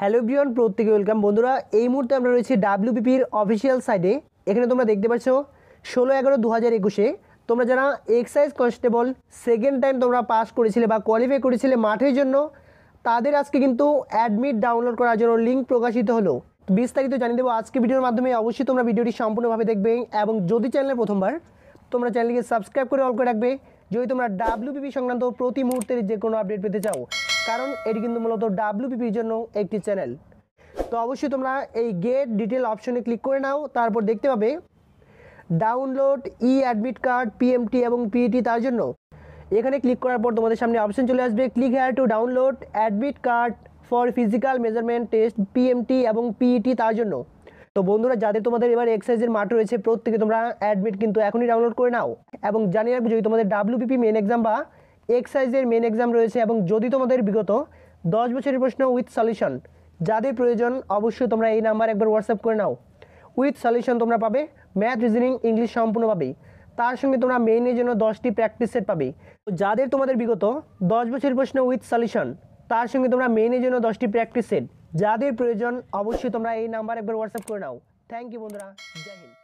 hello বিয়ন প্রত্যেকে welcome বন্ধুরা এই মুহূর্তে আমরা রয়েছি ডাব্লিউবিপির অফিসিয়াল সাইটে এখানে তোমরা দেখতে পাচ্ছ ষোলো এগারো দু হাজার একুশে তোমরা যারা এক্সাইজ কনস্টেবল সেকেন্ড টাইম তোমরা পাস করেছিলে বা কোয়ালিফাই করেছিলে মাঠের জন্য তাদের আজকে কিন্তু অ্যাডমিট ডাউনলোড করার জন্য লিঙ্ক প্রকাশিত হলো বিস্তারিত জানিয়ে দেবো আজকে ভিডিওর মাধ্যমে অবশ্যই তোমরা ভিডিওটি সম্পূর্ণভাবে দেখবে এবং যদি চ্যানেলে প্রথমবার তোমরা চ্যানেলকে সাবস্ক্রাইব করে অল করে রাখবে যদি তোমরা ডাব্লিউবিপি সংক্রান্ত প্রতি মুহূর্তের যে কোনো আপডেট পেতে চাও কারণ এটি কিন্তু মূলত ডাব্লিউপিপির জন্য একটি চ্যানেল তো অবশ্যই তোমরা এই গেট ডিটেল অপশনে ক্লিক করে নাও তারপর দেখতে পাবে download e admit card PMT এবং পিইটি e তার জন্য এখানে ক্লিক করার পর তোমাদের সামনে অপশন চলে আসবে click here to download admit card for physical measurement test PMT এবং পিইটি e তার জন্য তো বন্ধুরা যাদের তোমাদের এবার এক্সারসাইজের মাঠ রয়েছে প্রত্যেকে তোমরা অ্যাডমিট কিন্তু এখনই ডাউনলোড করে নাও এবং জানি রাখবে যদি তোমাদের ডাব্লিউপিপি মেন এক্সাম বা এক্সারসাইজের মেন এক্সাম রয়েছে এবং যদি তোমাদের বিগত দশ বছরের প্রশ্ন উইথ সলিউশন যাদের প্রয়োজন অবশ্যই তোমরা এই নাম্বার একবার হোয়াটসঅ্যাপ করে নাও উইথ সলিউশন তোমরা পাবে ম্যাথ রিজনিং ইংলিশ সম্পূর্ণ পাবে তার সঙ্গে তোমরা মেইনের জন্য দশটি প্র্যাকটিস সেট পাবে তো যাদের তোমাদের বিগত দশ বছরের প্রশ্ন উইথ সলিউশন তার সঙ্গে তোমরা মেইনের জন্য দশটি প্র্যাকটিস সেট যাদের প্রয়োজন অবশ্যই তোমরা এই নাম্বার একবার হোয়াটসঅ্যাপ করে নাও থ্যাংক ইউ বন্ধুরা জয় হিন্দ